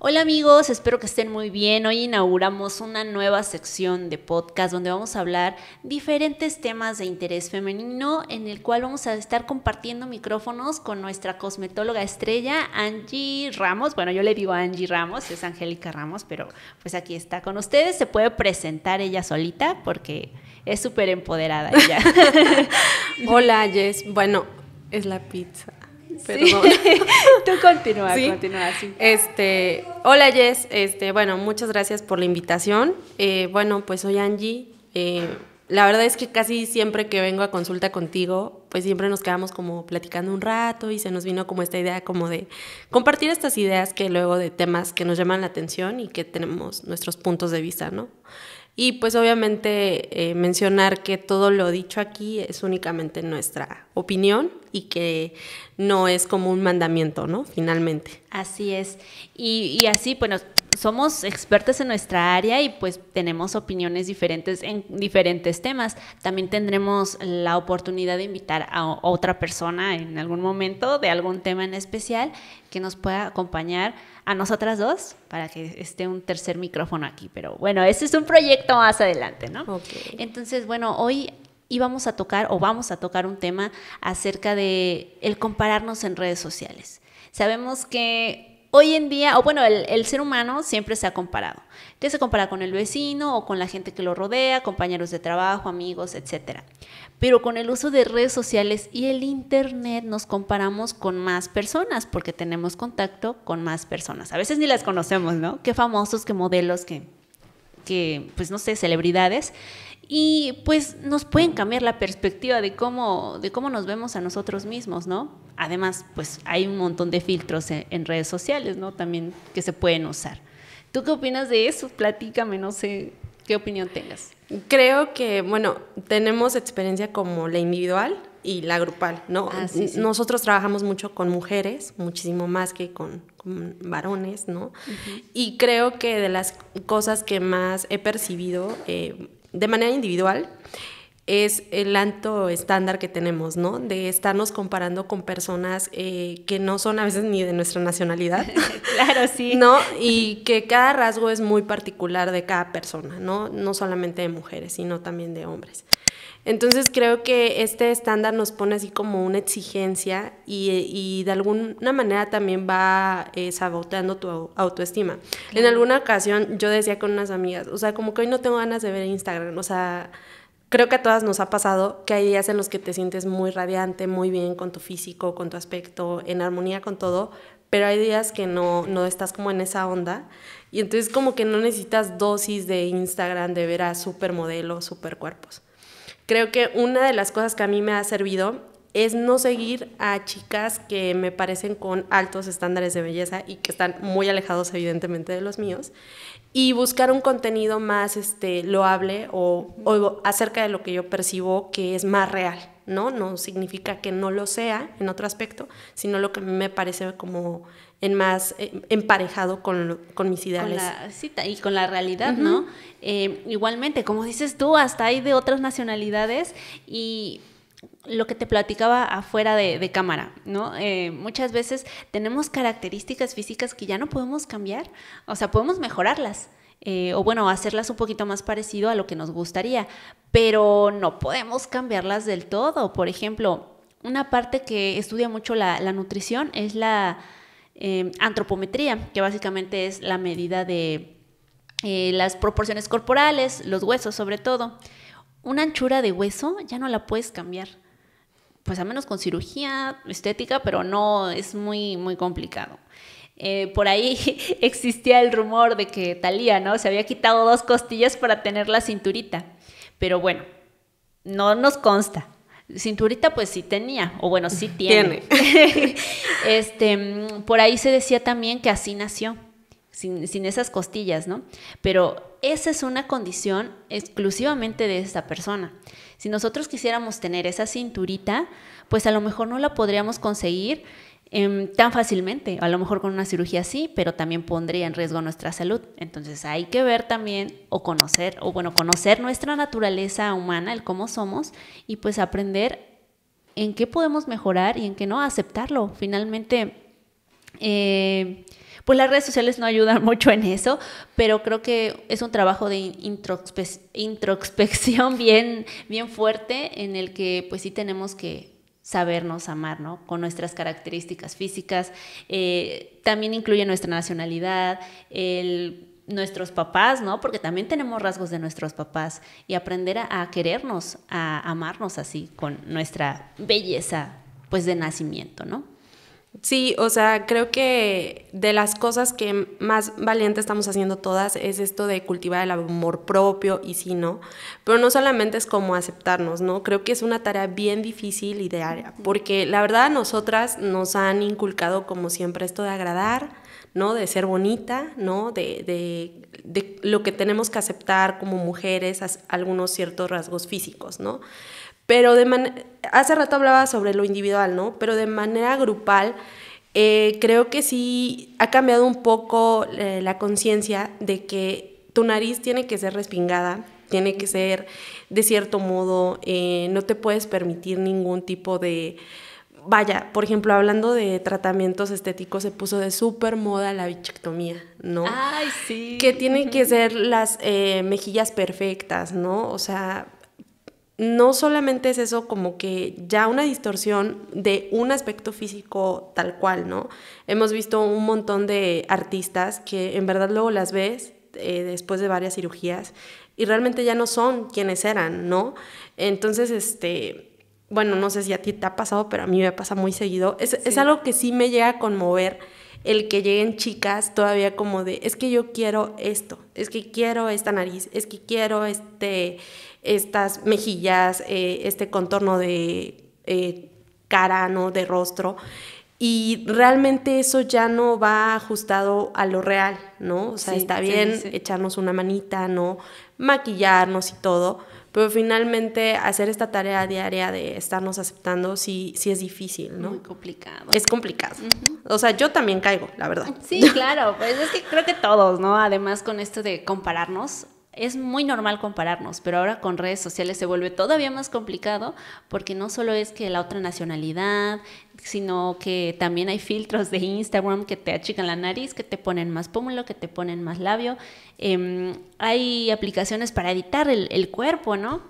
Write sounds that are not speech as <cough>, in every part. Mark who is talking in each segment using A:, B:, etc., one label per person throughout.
A: Hola amigos, espero que estén muy bien. Hoy inauguramos una nueva sección de podcast donde vamos a hablar diferentes temas de interés femenino en el cual vamos a estar compartiendo micrófonos con nuestra cosmetóloga estrella Angie Ramos. Bueno, yo le digo Angie Ramos, es Angélica Ramos, pero pues aquí está con ustedes. Se puede presentar ella solita porque es súper empoderada ella. <laughs> Hola Jess, bueno,
B: es la pizza pero <laughs> Tú continúa, Este, hola Jess, este, bueno, muchas gracias por la invitación. Eh, bueno, pues soy Angie. Eh, la verdad es que casi siempre que vengo a consulta contigo, pues siempre nos quedamos como platicando un rato y se nos vino como esta idea como de compartir estas ideas que luego de temas que nos llaman la atención y que tenemos nuestros puntos de vista, ¿no? Y pues obviamente eh, mencionar que todo lo dicho aquí es únicamente nuestra opinión y que no es como un mandamiento, ¿no? Finalmente.
A: Así es. Y, así, bueno, somos expertos en nuestra área y pues tenemos opiniones diferentes en diferentes temas. También tendremos la oportunidad de invitar a otra persona en algún momento de algún tema en especial que nos pueda acompañar a nosotras dos para que esté un tercer micrófono aquí. Pero bueno, ese es un proyecto más adelante, ¿no? Okay. Entonces, bueno, hoy y vamos a tocar o vamos a tocar un tema acerca de el compararnos en redes sociales. Sabemos que hoy en día, o bueno, el, ser humano siempre se ha comparado. Ya se compara con el vecino o con la gente que lo rodea, compañeros de trabajo, amigos, etc. Pero con el uso de redes sociales y el Internet nos comparamos con más personas porque tenemos contacto con más personas. A veces ni las conocemos, ¿no? Qué famosos, qué modelos, qué que, pues no sé, celebridades. Y pues nos pueden cambiar la perspectiva de cómo, de cómo nos vemos a nosotros mismos, ¿no? Además, pues hay un montón de filtros en, en redes sociales, ¿no? También que se
B: pueden usar.
A: ¿Tú qué opinas de eso? Platícame, no sé qué opinión tengas.
B: Creo que, bueno, tenemos experiencia como la individual, y la grupal, ¿no? Ah, Nosotros trabajamos mucho con mujeres, muchísimo más que con, varones, ¿no? Y creo que de las cosas que más he percibido eh, de manera individual es el alto estándar que tenemos, ¿no? De estarnos comparando con personas eh, que no son a veces ni de nuestra nacionalidad. <laughs> claro, sí. <laughs> ¿No? Y que cada rasgo es muy particular de cada persona, ¿no? No solamente de mujeres, sino también de hombres. Entonces creo que este estándar nos pone así como una exigencia y, de alguna manera también va eh, saboteando tu autoestima. En alguna ocasión yo decía con unas amigas, o sea, como que hoy no tengo ganas de ver Instagram, o sea... Creo que a todas nos ha pasado que hay días en los que te sientes muy radiante, muy bien con tu físico, con tu aspecto, en armonía con todo, pero hay días que no, estás como en esa onda. Y entonces como que no necesitas dosis de Instagram de ver a supermodelos, supercuerpos. Creo que una de las cosas que a mí me ha servido es no seguir a chicas que me parecen con altos estándares de belleza y que están muy alejados evidentemente de los míos y buscar un contenido más este loable o, o acerca de lo que yo percibo que es más real, ¿no? No significa que no lo sea en otro aspecto, sino lo que me parece como en más eh, emparejado con, con, mis ideales. la, y con la realidad, ¿no? Eh, igualmente, como dices tú,
A: hasta hay de otras nacionalidades y lo que te platicaba afuera de, cámara, ¿no? Eh, muchas veces tenemos características físicas que ya no podemos cambiar, o sea, podemos mejorarlas. o bueno, hacerlas un poquito más parecido a lo que nos gustaría, pero no podemos cambiarlas del todo. Por ejemplo, una parte que estudia mucho la nutrición es la, Em, antropometría, que básicamente es la medida de eh, las proporciones corporales, los huesos sobre todo. Una anchura de hueso ya no la puedes cambiar, pues a menos con cirugía estética, pero no es muy, muy complicado. Eh, por ahí <laughs> existía el rumor de que Talía, ¿no? Se había quitado dos costillas para tener la cinturita. Pero bueno, no nos consta. Cinturita pues sí tenía, o bueno, sí tiene. <laughs> este, por ahí se decía también que así nació, sin, sin esas costillas, ¿no? Pero esa es una condición exclusivamente de esta persona. Si nosotros quisiéramos tener esa cinturita, pues a lo mejor no la podríamos conseguir Em, tan fácilmente. A lo mejor con una cirugía sí, pero también pondría en riesgo nuestra salud. Entonces hay que ver también o conocer, o bueno, conocer nuestra naturaleza humana, el cómo somos, y pues aprender en qué podemos mejorar y en qué no, aceptarlo. Finalmente, eh, pues las redes sociales no ayudan <laughs> mucho en eso, pero creo que es un trabajo de introspección <laughs> bien, bien fuerte en el que pues sí tenemos que sabernos amar, ¿no? Con nuestras características físicas. Eh, también incluye nuestra nacionalidad, nuestros papás, ¿no? Porque también tenemos rasgos de nuestros papás y aprender a, a querernos, a amarnos así, con nuestra belleza, pues de nacimiento, ¿no?
B: Sí, o sea, creo que de las cosas que más valiente estamos haciendo todas es esto de cultivar el amor propio y sí, ¿no? Pero no solamente es como aceptarnos, ¿no? Creo que es una tarea bien difícil y de área, porque la verdad nosotras nos han inculcado como siempre esto de agradar, ¿no? De ser bonita, ¿no? De, de lo que tenemos que aceptar como mujeres, algunos ciertos rasgos físicos, ¿no? Pero de man hace rato hablaba sobre lo individual, ¿no? Pero de manera grupal, eh, creo que sí ha cambiado un poco eh, la conciencia de que tu nariz tiene que ser respingada, tiene que ser de cierto modo, eh, no te puedes permitir ningún tipo de... Vaya, por ejemplo, hablando de tratamientos estéticos, se puso de súper moda la bichectomía, ¿no? Ay, sí. Que tienen que ser las mejillas perfectas, ¿no? O sea, no solamente es eso como que ya una distorsión de un aspecto físico tal cual, ¿no? Hemos visto un montón de artistas que en verdad luego las ves eh, después de varias cirugías y realmente ya no son quienes eran, ¿no? Entonces, este, bueno, no sé si a ti te ha pasado, pero a mí me pasa muy seguido. Es, es algo que sí me llega a conmover el que lleguen chicas todavía como de, es que yo quiero esto, es que quiero esta nariz, es que quiero este estas mejillas, eh, este contorno de eh, cara, ¿no? De rostro. Y realmente eso ya no va ajustado a lo real, ¿no? O sea, está bien echarnos una manita, ¿no? Maquillarnos y todo, pero finalmente hacer esta tarea diaria de estarnos aceptando sí, sí es difícil, ¿no? Muy complicado. Es complicado. O sea, yo también caigo, la verdad.
A: Sí, claro, pues es que creo que todos, ¿no? Además con esto de compararnos, es muy normal compararnos, pero ahora con redes sociales se vuelve todavía más complicado porque no solo es que la otra nacionalidad, sino que también hay filtros de Instagram que te achican la nariz, que te ponen más pómulo, que te ponen más labio. Em, hay aplicaciones para editar el, cuerpo, ¿no?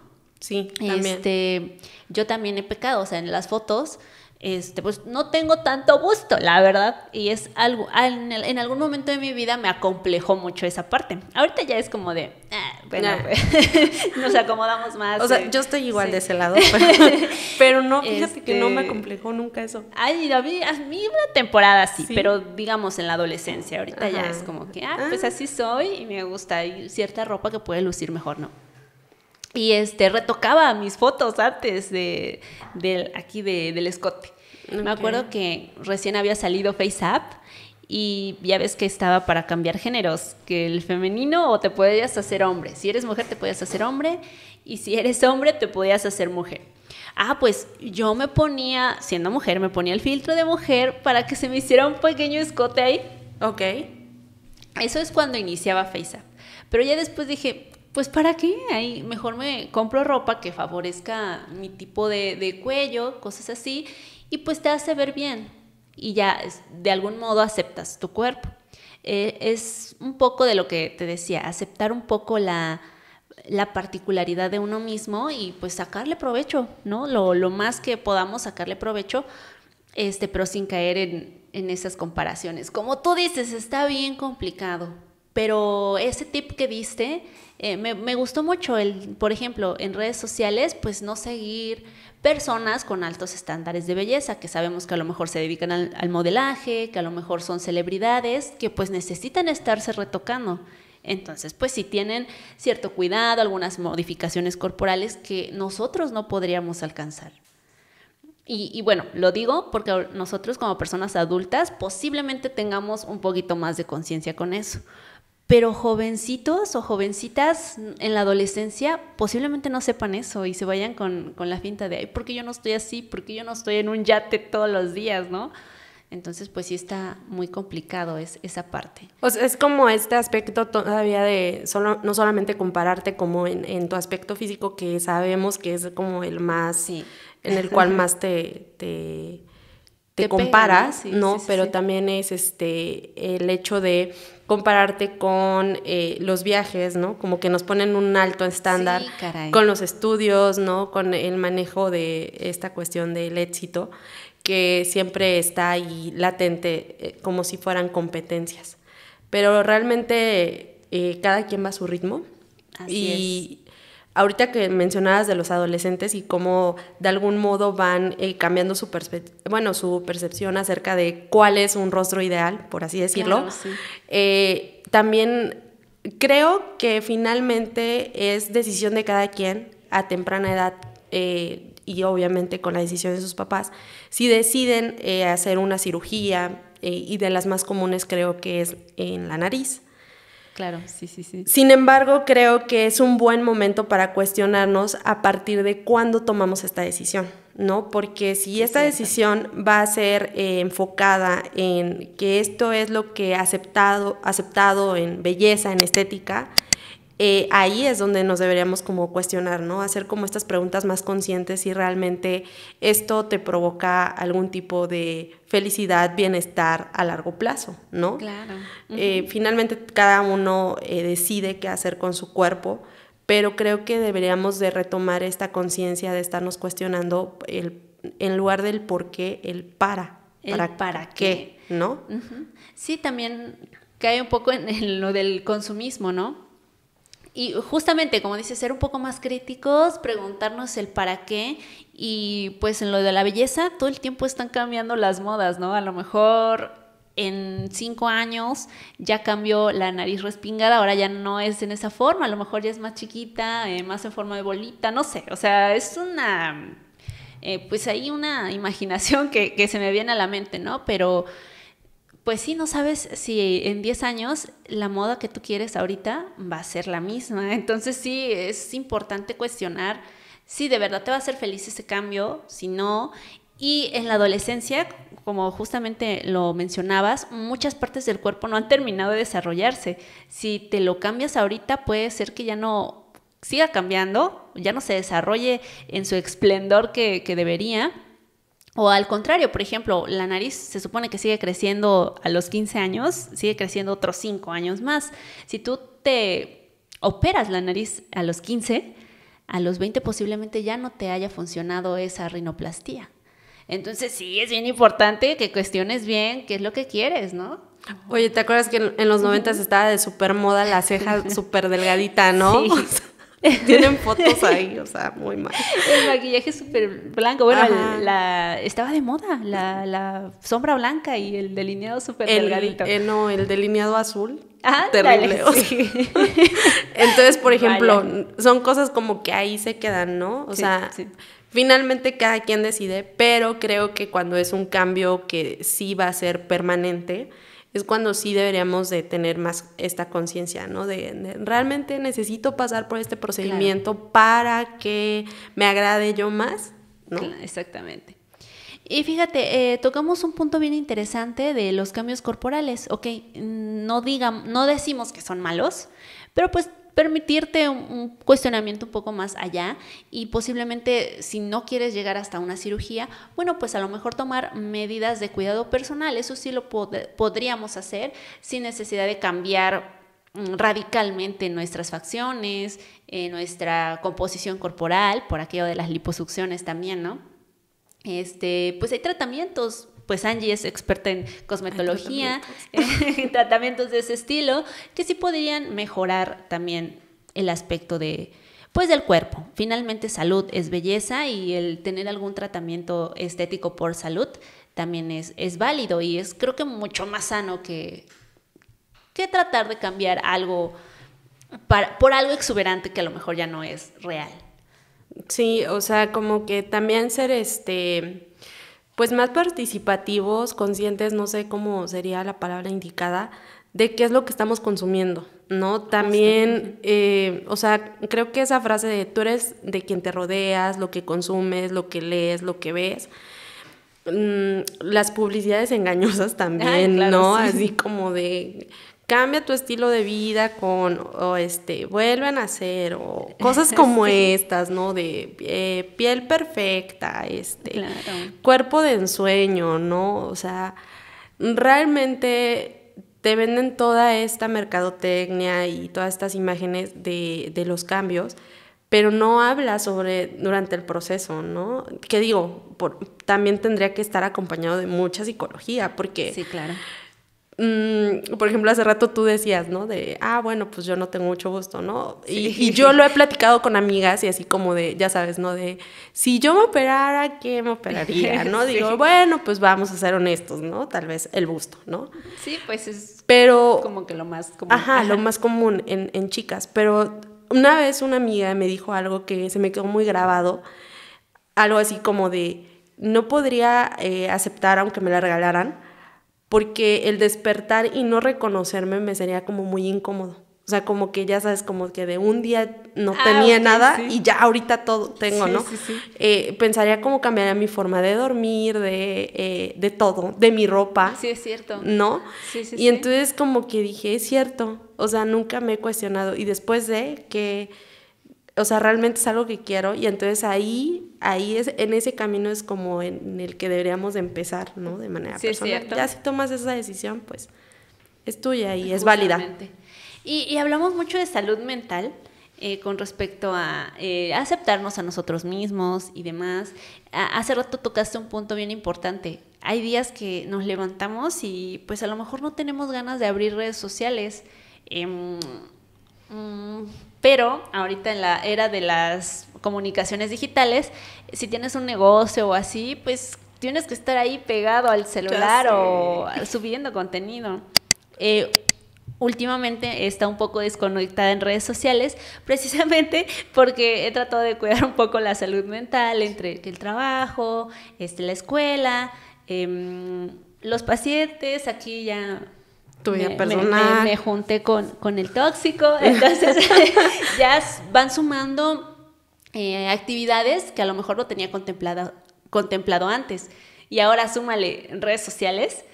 A: Sí, también. Este, yo también he pecado, o sea, en las fotos este, pues no tengo tanto gusto, la verdad. Y es algo, en, algún momento de mi vida me acomplejó mucho esa parte. Ahorita ya es como de, ah, bueno, pues, <laughs> nos acomodamos más. O sea, eh, yo estoy igual de ese lado, <laughs> pero, no, fíjate este, que no me acomplejó nunca eso. Ay, a mí, a mí una temporada sí, pero digamos en la adolescencia, ahorita ya es como que, ah, ah, pues así soy y me gusta. Y cierta ropa que puede lucir mejor, ¿no? Y este, retocaba mis fotos antes de, aquí de, del escote. Me acuerdo que recién había salido Face y ya ves que estaba para cambiar géneros, que el femenino o te podías hacer hombre. Si eres mujer te podías hacer hombre y si eres hombre te podías hacer mujer. Ah, pues yo me ponía, siendo mujer, me ponía el filtro de mujer para que se me hiciera un pequeño escote ahí. Ok. Eso es cuando iniciaba FaceApp. Pero ya después dije, pues ¿para qué? Ahí mejor me compro ropa que favorezca mi tipo de, cuello, cosas así, y pues te hace ver bien y ya de algún modo aceptas tu cuerpo. Eh, es un poco de lo que te decía, aceptar un poco la, particularidad de uno mismo y pues sacarle provecho, ¿no? Lo, más que podamos sacarle provecho, este, pero sin caer en, en, esas comparaciones. Como tú dices, está bien complicado, pero ese tip que diste eh, me, gustó mucho, el, por ejemplo, en redes sociales, pues no seguir personas con altos estándares de belleza, que sabemos que a lo mejor se dedican al, modelaje, que a lo mejor son celebridades, que pues necesitan estarse retocando. Entonces, pues si tienen cierto cuidado, algunas modificaciones corporales que nosotros no podríamos alcanzar. y, bueno, lo digo porque nosotros como personas adultas posiblemente tengamos un poquito más de conciencia con eso. Pero jovencitos o jovencitas en la adolescencia posiblemente no sepan eso y se vayan con, la finta de, ay, ¿por qué yo no estoy así? ¿Por qué yo no estoy en un yate todos los días, no? Entonces, pues sí está muy complicado es, esa
B: parte. O sea, es como este aspecto todavía de solo, no solamente compararte como en, tu aspecto físico, que sabemos que es como el más, en el cual <laughs> más te, te, comparas, ¿no? Pero también es este el hecho de compararte con eh, los viajes, ¿no? Como que nos ponen un alto estándar con los estudios, ¿no? Con el manejo de esta cuestión del éxito que siempre está ahí latente eh, como si fueran competencias. Pero realmente eh, cada quien va a su ritmo Así y Ahorita que mencionabas de los adolescentes y cómo de algún modo van eh, cambiando su, bueno, su percepción acerca de cuál es un rostro ideal, por así decirlo, eh, también creo que finalmente es decisión de cada quien a temprana edad eh, y obviamente con la decisión de sus papás, si deciden hacer una cirugía, y de las más comunes creo que es en la nariz. Claro, sí, sí, sí. Sin embargo, creo que es un buen momento para cuestionarnos a partir de cuándo tomamos esta decisión, ¿no? Porque si esta decisión va a ser eh, enfocada en que esto es lo que aceptado, aceptado en belleza, en estética, eh, ahí es donde nos deberíamos como cuestionar, ¿no? Hacer como estas preguntas más conscientes si realmente esto te provoca algún tipo de felicidad, bienestar a largo plazo, ¿no? Claro. Eh, finalmente cada uno eh, decide qué hacer con su cuerpo, pero creo que deberíamos de retomar esta conciencia de estarnos cuestionando el, en lugar del por qué, el para. para, qué, ¿no?
A: Sí, también cae un poco en lo del consumismo, ¿no? y justamente, como dices, ser un poco más críticos, preguntarnos el para qué. Y pues en lo de la belleza, todo el tiempo están cambiando las modas, ¿no? A lo mejor en cinco años ya cambió la nariz respingada, ahora ya no es en esa forma, a lo mejor ya es más chiquita, eh, más en forma de bolita, no sé, o sea, es una, eh, pues ahí una imaginación que, que, se me viene a la mente, ¿no? Pero pues sí, no sabes si en 10 años la moda que tú quieres ahorita va a ser la misma. <laughs> Entonces sí, es importante cuestionar si de verdad te va a hacer feliz ese cambio, si no. Y en la adolescencia, como justamente lo mencionabas, muchas partes del cuerpo no han terminado de desarrollarse. Si te lo cambias ahorita, puede ser que ya no siga cambiando, ya no se desarrolle en su esplendor que, que debería o al contrario, por ejemplo, la nariz se supone que sigue creciendo a los 15 años, sigue creciendo otros 5 años más. Si tú te operas la nariz a los 15, a los 20 posiblemente ya no te haya funcionado esa rinoplastía. Entonces sí, es bien importante que
B: cuestiones bien qué es lo que quieres, ¿no? Oye, ¿te acuerdas que en los 90 estaba de super moda la ceja súper <laughs> delgadita, ¿no? <laughs> Tienen fotos ahí, o sea, muy mal.
A: El maquillaje súper blanco. Bueno, la, estaba de moda
B: la, sombra blanca y el delineado súper delgadito. Eh, no, el delineado azul. Ah, terrible. <laughs> Entonces, por ejemplo, son cosas como que ahí se quedan, ¿no? O sea, finalmente cada quien decide, pero creo que cuando es un cambio que sí va a ser permanente, es cuando sí deberíamos de tener más esta conciencia, ¿no? De, realmente necesito pasar por este procedimiento para que me agrade yo más, ¿no? exactamente. Y fíjate,
A: eh, tocamos un punto bien interesante de los cambios corporales. Ok, mm, no, no decimos que son malos, pero pues permitirte un, cuestionamiento un poco más allá y posiblemente si no quieres llegar hasta una cirugía, bueno, pues a lo mejor tomar medidas de cuidado personal, eso sí lo podríamos hacer sin necesidad de cambiar mm, radicalmente nuestras facciones, eh, nuestra composición corporal, por aquello de las liposucciones también, ¿no? Este, pues hay tratamientos pues Angie es experta en cosmetología, <laughs> en tratamientos de ese estilo, que sí podrían mejorar también el aspecto de, pues del cuerpo. Finalmente salud es belleza y el tener algún tratamiento estético por salud también es, es válido y es creo que mucho más sano que, que tratar de cambiar algo por algo exuberante que a lo mejor ya no es real.
B: Sí, o sea, como que también ser este pues más participativos, conscientes, no sé cómo sería la palabra indicada, de qué es lo que estamos consumiendo, ¿no? También, eh, o sea, creo que esa frase de tú eres de quien te rodeas, lo que consumes, lo que lees, lo que ves. Mm, las publicidades <laughs> engañosas también, ¿no? Así como de cambia tu estilo de vida con, o este, vuelven a hacer, o <laughs> cosas como estas, ¿no? De eh, piel perfecta, este, cuerpo de ensueño, ¿no? O sea, realmente te venden toda esta mercadotecnia y todas estas imágenes de, los cambios, pero no habla sobre durante el proceso, ¿no? Que digo, también tendría que estar acompañado de mucha psicología, porque... Sí, claro Mm, por ejemplo, hace rato tú decías, ¿no? De, ah, bueno, pues yo no tengo mucho gusto, ¿no? Y, yo lo he platicado con amigas y así como de, ya sabes, ¿no? De, si yo me operara, ¿qué me operaría? <laughs> ¿No? Digo, bueno, pues vamos a ser honestos, ¿no? Tal vez el gusto ¿no?
A: Sí, pues es
B: pero, como que lo más común. Ajá, lo más común en, chicas. Pero una vez una amiga me dijo algo que se me quedó muy grabado, algo así como de, no podría eh, aceptar aunque me la regalaran porque el despertar y no reconocerme me sería como muy incómodo. O sea, como que ya sabes, como que de un día no ah, tenía nada y ya ahorita todo tengo, ¿no? Eh, pensaría como cambiaría mi forma de dormir, eh, de, todo, de mi ropa. Sí,
A: es cierto. ¿No? y entonces
B: como que dije, es cierto. O sea, nunca me he cuestionado. Y después de que o sea, realmente es algo que quiero y entonces ahí, ahí es, en ese camino es como en el que deberíamos empezar, ¿no? De manera sí, personal. Cierto. Ya si tomas esa decisión, pues es tuya y es válida.
A: Y, y, hablamos mucho de salud mental. Eh, con respecto eh, a aceptarnos a nosotros mismos y demás. hace rato tocaste un punto bien importante. Hay días que nos levantamos y pues a lo mejor no tenemos ganas de abrir redes sociales. Eh, pero ahorita en la era de las comunicaciones digitales, si tienes un negocio o así, pues tienes que estar ahí pegado al celular o subiendo contenido. Eh, últimamente está un poco desconectada en redes sociales, <laughs> precisamente porque he tratado de cuidar un poco la salud mental entre el trabajo, este, la escuela, em, los pacientes, aquí ya
B: tu vida me, personal. Me,
A: junté con, el tóxico, <laughs> entonces <laughs> ya van sumando eh, actividades que a lo mejor no tenía contemplado, contemplado antes. Y ahora súmale redes sociales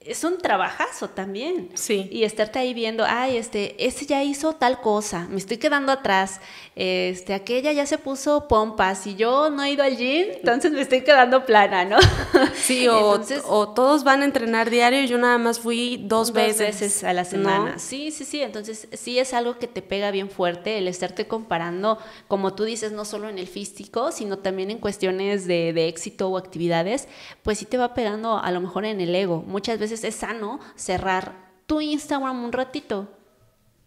A: es un trabajazo también. Sí. Y estarte ahí viendo, ay, este, ese ya hizo tal cosa, me estoy quedando atrás, este, aquella ya se
B: puso pompas y yo no he ido al gym, entonces me estoy quedando plana, ¿no? <laughs> Sí, o, todos van a entrenar diario y yo nada más fui dos, veces. a la semana. Sí,
A: sí, sí, entonces sí es algo que te pega bien fuerte el estarte comparando, como tú dices, no solo en el físico, sino también en cuestiones de, de éxito o actividades, pues sí te va pegando a lo mejor en el ego. Muchas veces es sano cerrar tu Instagram un ratito,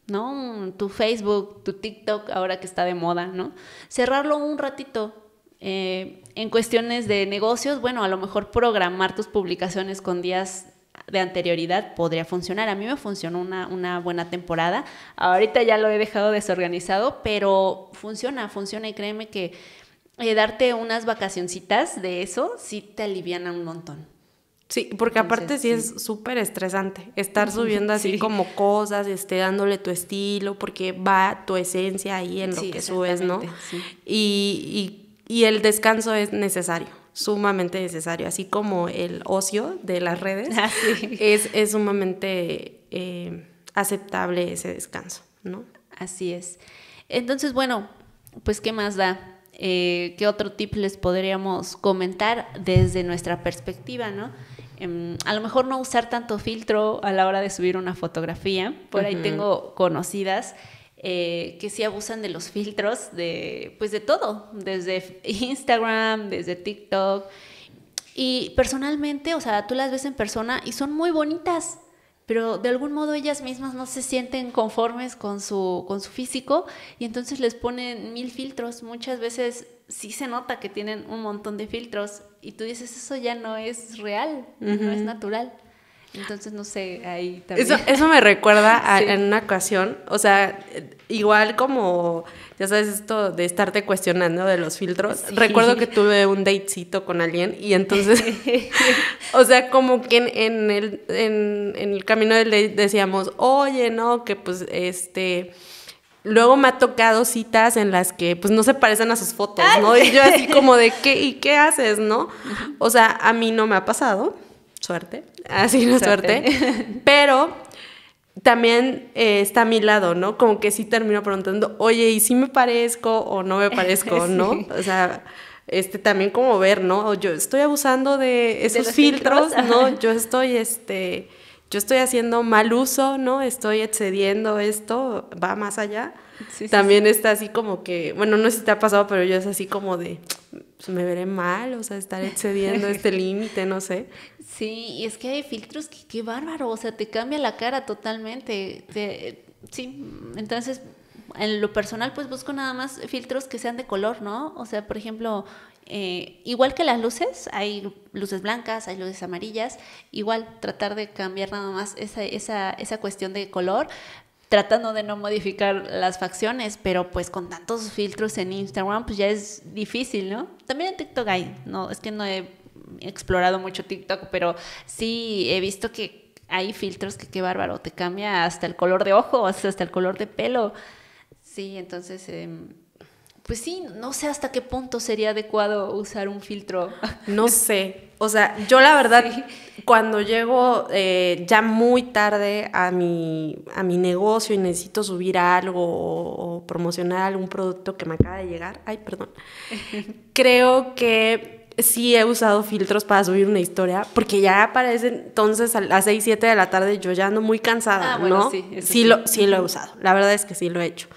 A: ¿no? Tu Facebook, tu TikTok, ahora que está de moda, ¿no? Cerrarlo un ratito. Eh, en cuestiones de negocios, bueno, a lo mejor programar tus publicaciones con días de anterioridad podría funcionar. A mí me funcionó una, buena temporada. Ahorita ya lo he dejado desorganizado, pero funciona, funciona y créeme que eh, darte unas vacacioncitas de eso sí te aliviana un montón.
B: Sí, porque aparte sí, es súper estresante estar subiendo así como cosas, esté dándole tu estilo, porque va tu esencia ahí en lo que subes, ¿no? Y, y, y, el descanso es necesario, sumamente necesario, así como el ocio de las redes <laughs> ah, es, sumamente eh, aceptable ese descanso, ¿no? Así es. Entonces, bueno, pues ¿qué más da?
A: Eh, ¿Qué otro tip les podríamos comentar desde nuestra perspectiva, ¿no? Em, a lo mejor no usar tanto filtro a la hora de subir una fotografía. Por ahí tengo conocidas eh, que sí abusan de los filtros de, pues de todo, desde Instagram, desde TikTok. Y personalmente, o sea, tú las ves en persona y son muy bonitas, pero de algún modo ellas mismas no se sienten conformes con su, con su físico y entonces les ponen mil filtros. Muchas veces sí se nota que tienen un montón de filtros y tú dices, eso ya no es real, no es natural. Entonces, no sé, ahí también. Eso, me
B: recuerda en una ocasión, o sea, igual como, ya sabes, esto de estarte cuestionando de los filtros. Recuerdo que tuve un datecito con alguien y entonces, <laughs> <laughs> o sea, como que en, el, en el camino del date decíamos, oye, no, que pues este Luego me ha tocado citas en las que pues no se parecen a sus fotos, ¿no? Y yo así como de qué y qué haces, ¿no? O sea, a mí no me ha pasado, suerte, así no suerte, pero también eh, está a mi lado, ¿no? Como que sí termino preguntando, oye, ¿y si me parezco o no me parezco, <laughs> no? O sea, este también como ver, ¿no? Yo estoy abusando de esos filtros, ¿no? Yo estoy, este yo estoy haciendo mal uso, ¿no? Estoy excediendo esto, va más allá. También está así como que, bueno, no sé si te ha pasado, pero yo es así como de, pues, me veré mal, o sea, estar excediendo este <laughs> límite, no sé.
A: Sí, y es que hay filtros que qué bárbaro, o sea, te cambia la cara totalmente. sí, entonces en lo personal, pues busco nada más filtros que sean de color, ¿no? O sea, por ejemplo, eh, igual que las luces, hay luces blancas, hay luces amarillas, igual tratar de cambiar nada más esa, esa, esa cuestión de color, tratando de no modificar las facciones, pero pues con tantos filtros en Instagram, pues ya es difícil, ¿no? También en TikTok hay, no, es que no he explorado mucho TikTok, pero sí he visto que hay filtros que qué bárbaro, te cambia hasta el color de ojos, hasta el color de pelo. Sí, entonces, em, pues sí, no sé hasta qué punto sería adecuado usar un filtro. <laughs>
B: No sé. O sea, yo la verdad, cuando llego eh, ya muy tarde a mi, a mi negocio y necesito subir algo o promocionar algún producto que me acaba de llegar, ay, perdón, <laughs> creo que sí he usado filtros para subir una historia, porque ya aparece entonces a las 6, 7 de la tarde yo ya ando muy cansada, ah, ¿no? Sí, Lo, lo he usado, la verdad es que sí lo he hecho.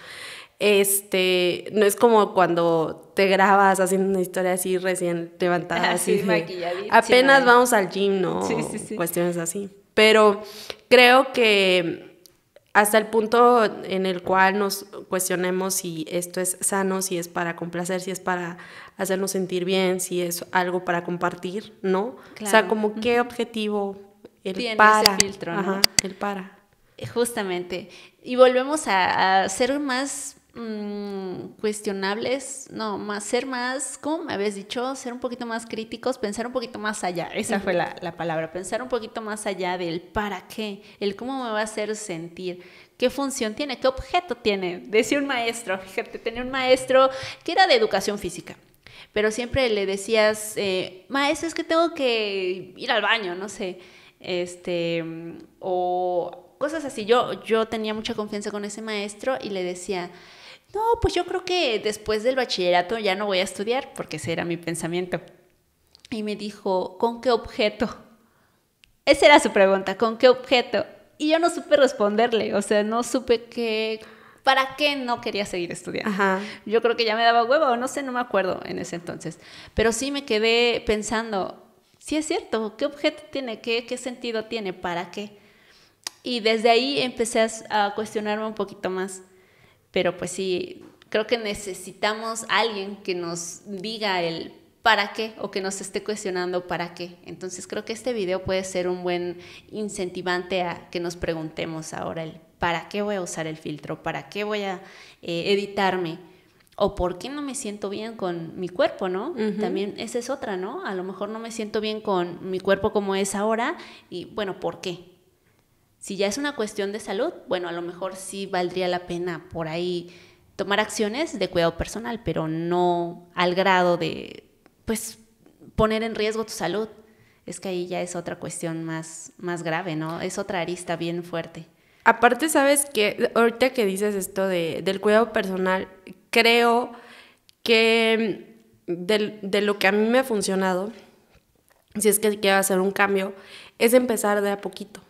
B: Este, no es como cuando te grabas haciendo una historia así recién levantada, <laughs> así, apenas vamos al gym, ¿no? Sí, sí, sí. Cuestiones así. Pero creo que hasta el punto en el cual nos cuestionemos si esto es sano, si es para complacer, si es para hacernos sentir bien, si es algo para compartir, ¿no? O sea, como qué objetivo el para. filtro, el para.
A: Justamente. Y volvemos a, a ser más mmm, cuestionables, no, más, ser más, ¿cómo me habías dicho? Ser un poquito más críticos, pensar un poquito más allá, esa fue la, palabra, pensar un poquito más allá del para qué, el cómo me va a hacer sentir, qué función tiene, qué objeto tiene. Decía un maestro, fíjate, tenía un maestro que era de educación física, pero siempre le decías, eh, maestro, es que tengo que ir al baño, no sé, este, o cosas así. Yo, yo tenía mucha confianza con ese maestro y le decía, no, pues yo creo que después del bachillerato ya no voy a estudiar, porque ese era mi pensamiento. Y me dijo, ¿con qué objeto? Esa era su pregunta, ¿con qué objeto? Y yo no supe responderle, o sea, no supe qué, para qué no quería seguir estudiando. Yo creo que ya me daba huevo, o no sé, no me acuerdo en ese entonces. Pero sí me quedé pensando, sí es cierto, ¿qué objeto tiene? ¿Qué, qué sentido tiene? ¿Para qué? Y desde ahí empecé a cuestionarme un poquito más pero pues sí, creo que necesitamos a alguien que nos diga el para qué o que nos esté cuestionando para qué. Entonces creo que este video puede ser un buen incentivante a que nos preguntemos ahora el para qué voy a usar el filtro, para qué voy a eh, editarme o por qué no me siento bien con mi cuerpo, ¿no? También esa es otra, ¿no? A lo mejor no me siento bien con mi cuerpo como es ahora y bueno, ¿por qué? Si ya es una cuestión de salud, bueno, a lo mejor sí valdría la pena por ahí tomar acciones de cuidado personal, pero no al grado de, pues, poner en riesgo tu salud. Es que ahí ya es otra cuestión más, más grave, ¿no? Es otra arista bien fuerte. Aparte, sabes que
B: ahorita que dices esto de, del cuidado personal, creo que de, de lo que a mí me ha funcionado, si es que quiero hacer un cambio, es empezar de a poquito.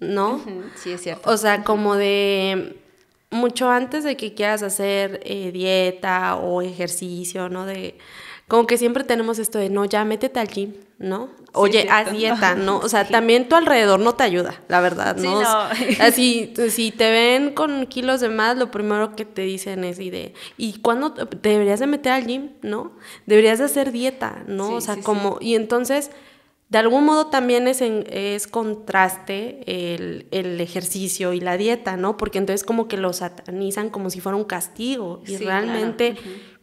B: ¿no? Sí, es cierto. O sea, como de mucho antes de que quieras hacer eh, dieta o ejercicio, ¿no? De como que siempre tenemos esto de no, ya métete al gym, ¿no? Oye, a haz dieta, ¿no? <laughs> O sea, también tu alrededor no te ayuda, la verdad, ¿no? Sí, no. Así, si te ven con kilos de más, lo primero que te dicen es y de, ¿y cuándo te deberías de meter al gym, no? Deberías de hacer dieta, ¿no? o sea, como, y entonces de algún modo también es, es contraste el, ejercicio y la dieta, ¿no? Porque entonces como que lo satanizan como si fuera un castigo y realmente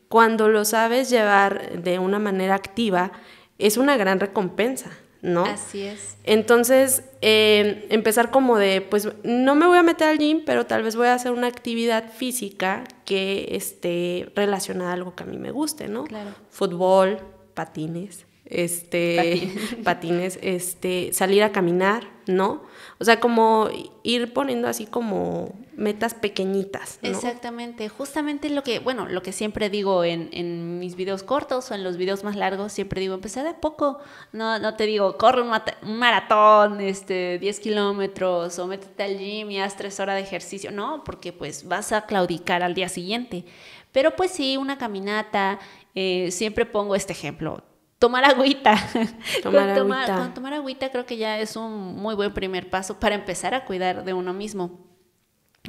B: cuando lo sabes llevar de una manera activa es una gran recompensa. ¿no? Así es. Entonces, em, empezar como de, pues no me voy a meter al gym, pero tal vez voy a hacer una actividad física que esté relacionada a algo que a mí me guste, ¿no? Claro. Fútbol, patines, este, <laughs> patines, este, salir a caminar, ¿no? O sea, como ir poniendo así como metas pequeñitas.
A: Exactamente, justamente lo que, bueno, lo que siempre digo en, mis videos cortos o en los videos más largos, siempre digo, empecé de poco, no, no te digo, corre un, maratón, este, 10 kilómetros o métete al gym y haz 3 horas de ejercicio, no, porque pues vas a claudicar al día siguiente. Pero pues sí, una caminata, eh, siempre pongo este ejemplo, tomar agüita. <laughs> Tomar con, agüita. tomar agüita creo que ya es un muy buen primer paso para empezar a cuidar de uno mismo.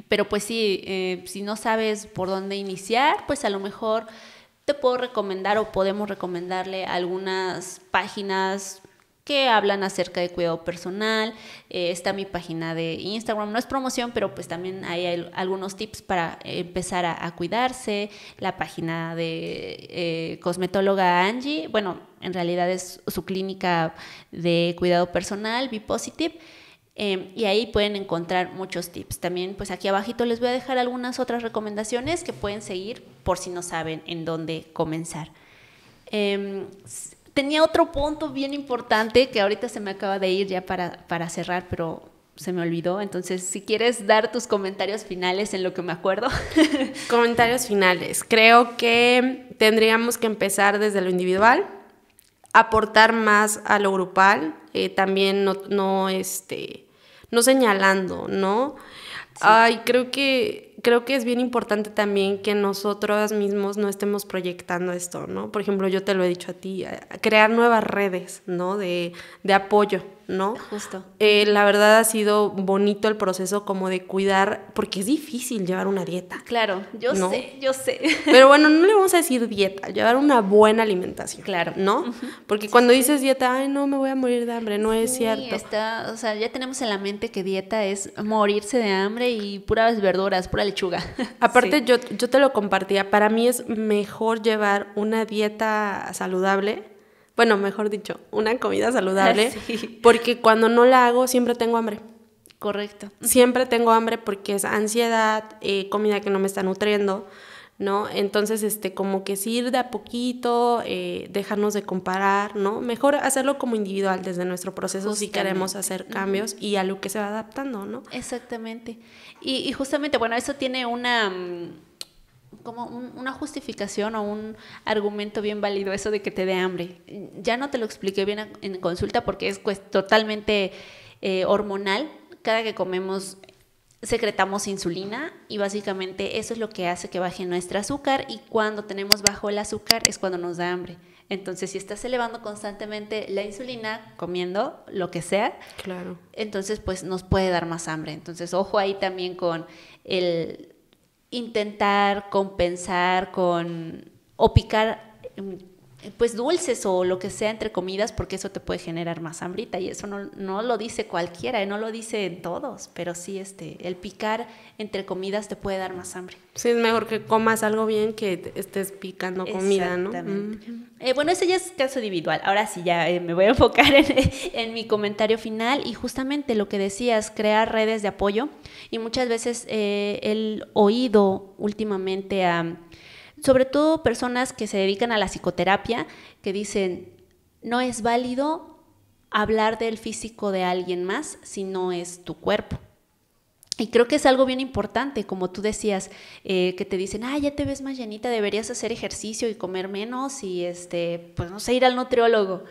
A: Pero pues sí, eh, si no sabes por dónde iniciar, pues a lo mejor te puedo recomendar o podemos recomendarle algunas páginas que hablan acerca de cuidado personal. Eh, está mi página de Instagram, no es promoción, pero pues también hay algunos tips para empezar a, cuidarse. La página de eh, cosmetóloga Angie, bueno, en realidad es su clínica de cuidado personal, Be Positive. Eh, y ahí pueden encontrar muchos tips. También pues aquí abajito les voy a dejar algunas otras recomendaciones que pueden seguir por si no saben en dónde comenzar. Em, tenía otro punto bien importante que ahorita se me acaba de ir ya para, cerrar, pero se me olvidó. Entonces, si quieres dar tus comentarios finales
B: en lo que me acuerdo. <laughs> comentarios finales. Creo que tendríamos que empezar desde lo individual, aportar más a lo grupal, eh, también no, no, este, no señalando, ¿no? Ay, creo que creo que es bien importante también que nosotros mismos no estemos proyectando esto, ¿no? Por ejemplo, yo te lo he dicho a ti, crear nuevas redes, ¿no? De, de apoyo, ¿no? Justo. Eh, la verdad ha sido bonito el proceso como de cuidar, porque es difícil llevar una dieta.
A: Claro, yo sé, yo sé. Pero bueno,
B: no le vamos a decir dieta, llevar una buena alimentación. Claro. ¿No? Porque cuando dices dieta, ay, no, me voy a morir de hambre, no es
A: cierto. Está, o sea, ya tenemos en la mente que dieta es morirse de hambre y puras verduras,
B: pura lechuga. <laughs> Aparte, yo, yo te lo compartía, para mí es mejor llevar una dieta saludable bueno, mejor dicho, una comida saludable, <laughs> porque cuando no la hago siempre tengo hambre. Correcto. Siempre tengo hambre porque es ansiedad, eh, comida que no me está nutriendo, ¿no? Entonces, este, como que sirve ir de a poquito, eh, dejarnos de comparar, ¿no? Mejor hacerlo como individual desde nuestro proceso si queremos hacer cambios y a lo que se va adaptando, ¿no? Exactamente. y justamente,
A: bueno, eso tiene una mm, como una justificación o un argumento bien válido eso de que te dé hambre. Ya no te lo expliqué bien en consulta porque es pues, totalmente eh, hormonal. Cada que comemos secretamos insulina y básicamente eso es lo que hace que baje nuestro azúcar y cuando tenemos bajo el azúcar es cuando nos da hambre. Entonces, si estás elevando constantemente la insulina, comiendo lo que sea, claro. entonces pues nos puede dar más hambre. Entonces, ojo ahí también con el intentar compensar con o picar mm, pues dulces o lo que sea entre comidas, porque eso te puede generar más hambrita y eso no, lo dice cualquiera, ¿eh? no lo en todos, pero sí este, el picar entre comidas te puede dar más hambre.
B: Sí, es mejor que comas algo bien que estés picando comida, ¿no? Exactamente.
A: Eh, bueno, ese ya es caso individual. Ahora sí, ya eh, me voy a enfocar <laughs> en, mi comentario final y justamente lo que decías, crear redes de apoyo y muchas veces eh, el oído últimamente a sobre todo personas que se dedican a la psicoterapia, que dicen, no es válido hablar del físico de alguien más si no es tu cuerpo. Y creo que es algo bien importante, como tú decías, eh, que te dicen, ah, ya te ves más llenita, deberías hacer ejercicio y comer menos y, este, pues no sé, ir al nutriólogo.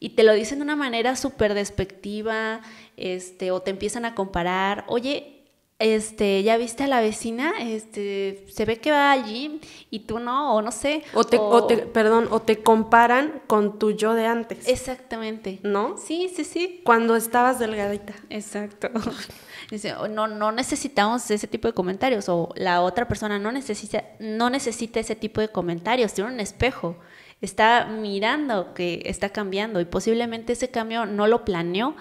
A: Y te lo dicen de una manera súper despectiva, este, o te empiezan a comparar, oye, este, ya viste a la vecina, este, se ve que va allí y tú no, o no sé. O te, o... te,
B: perdón, o te comparan con tu yo de antes. Exactamente. ¿No? Sí, sí, sí. Cuando estabas delgadita. Exacto. <laughs> Dice, oh, no, no necesitamos ese tipo de
A: comentarios, o la otra persona no necesita, no necesita ese tipo de comentarios, tiene un espejo está mirando que está cambiando y posiblemente ese cambio no lo planeó,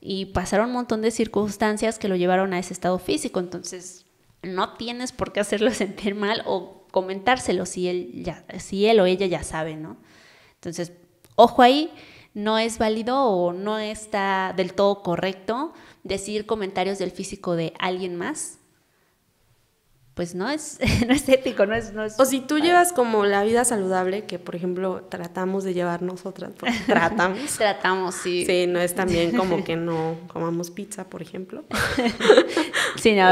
A: y pasaron un montón de circunstancias que lo llevaron a ese estado físico. Entonces, no tienes por qué hacerlo <laughs> sentir mal o comentárselo si él, ya, si él o ella ya sabe, ¿no? Entonces, ojo ahí, no es válido o no está del todo correcto decir comentarios del físico de alguien más
B: pues no es, <laughs> no es ético, no es, no es O si tú llevas como la vida saludable, que por ejemplo tratamos de llevar nosotras, <laughs> tratamos. tratamos, sí. Sí, no es también como que no comamos pizza, por ejemplo. <laughs> sí, no.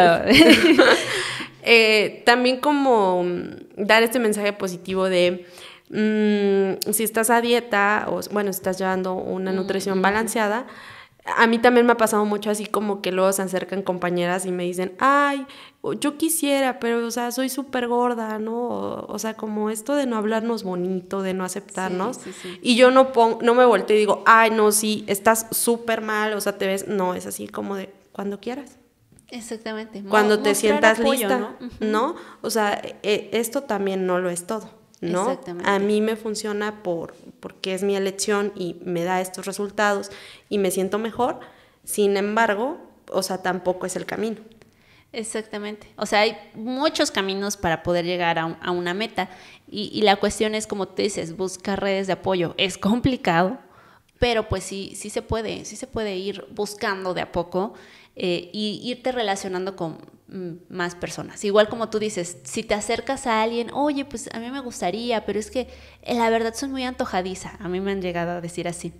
B: Eh, también como mm, dar este mensaje positivo de... Mm, si estás a dieta o bueno, si estás llevando una mm, nutrición balanceada, a mí también me ha pasado mucho así como que luego se acercan compañeras y me dicen, ay, yo quisiera, pero, o sea, soy súper gorda, ¿no? O, sea, como esto de no hablarnos bonito, de no aceptarnos. Y yo no, no me volteo y digo, ay, no, sí, estás súper mal, o sea, te ves, no, es así como de cuando quieras.
A: Exactamente. Cuando te sientas lista, ¿no?
B: O sea, e, esto también no lo es todo. ¿no? A mí me funciona por, porque es mi elección y me da estos resultados y me siento mejor, sin embargo, o sea, tampoco es el camino.
A: Exactamente. O sea, hay muchos caminos para poder llegar a, una meta y, la cuestión es, como tú dices, buscar redes de apoyo. Es complicado, pero pues sí, sí se puede, sí se puede ir buscando de a poco eh, y irte relacionando con mm, más personas. Igual como tú dices, si te acercas a alguien, oye, pues a mí me gustaría, pero es que eh, la verdad soy muy antojadiza, a mí me han llegado a decir así.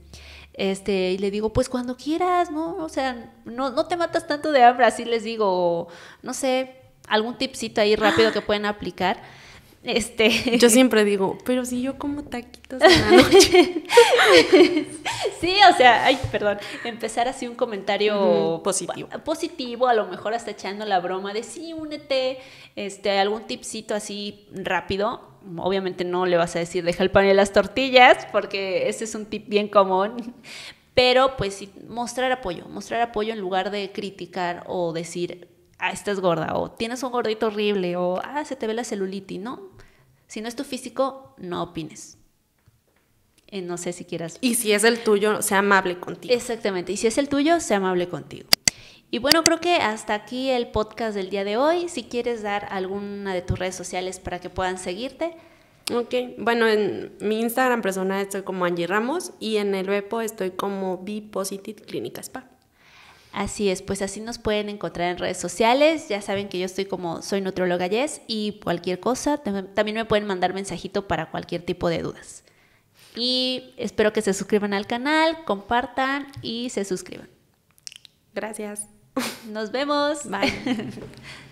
A: Este, y le digo, pues cuando quieras, ¿no? O sea, no, no te matas tanto de hambre, así les digo, no sé, algún tipcito ahí rápido que pueden aplicar. Este... Yo siempre
B: digo, pero si yo como
A: taquitos en la noche. <laughs> sí, o sea, ay, perdón, empezar así un comentario positivo. Positivo, a lo mejor hasta echando la broma de sí, únete, este, algún tipcito así rápido. Obviamente no le vas a decir deja el pan y las tortillas, porque ese es un tip bien común. Pero pues mostrar apoyo, mostrar apoyo en lugar de criticar o decir ah, estás gorda, o tienes un gordito horrible, o ah, se te ve la celulitis, ¿no? Si no es tu físico, no opines. Eh, no sé si quieras. Y si es el tuyo, sea amable contigo. Exactamente. Y si es el tuyo, sea amable contigo. Y bueno, creo que hasta aquí el podcast del día de hoy. Si
B: quieres dar alguna de tus redes sociales para que puedan seguirte. Ok, bueno, en mi Instagram personal estoy como Angie Ramos y en el Bepo estoy como B Positive Clínica Spa.
A: Así es, pues así nos pueden encontrar en redes sociales. Ya saben que yo estoy como soy nutrióloga Yes y cualquier cosa. También me pueden mandar mensajito para cualquier tipo de dudas. Y espero que se suscriban al canal, compartan y se suscriban. Gracias. Nos vemos. Bye. <laughs>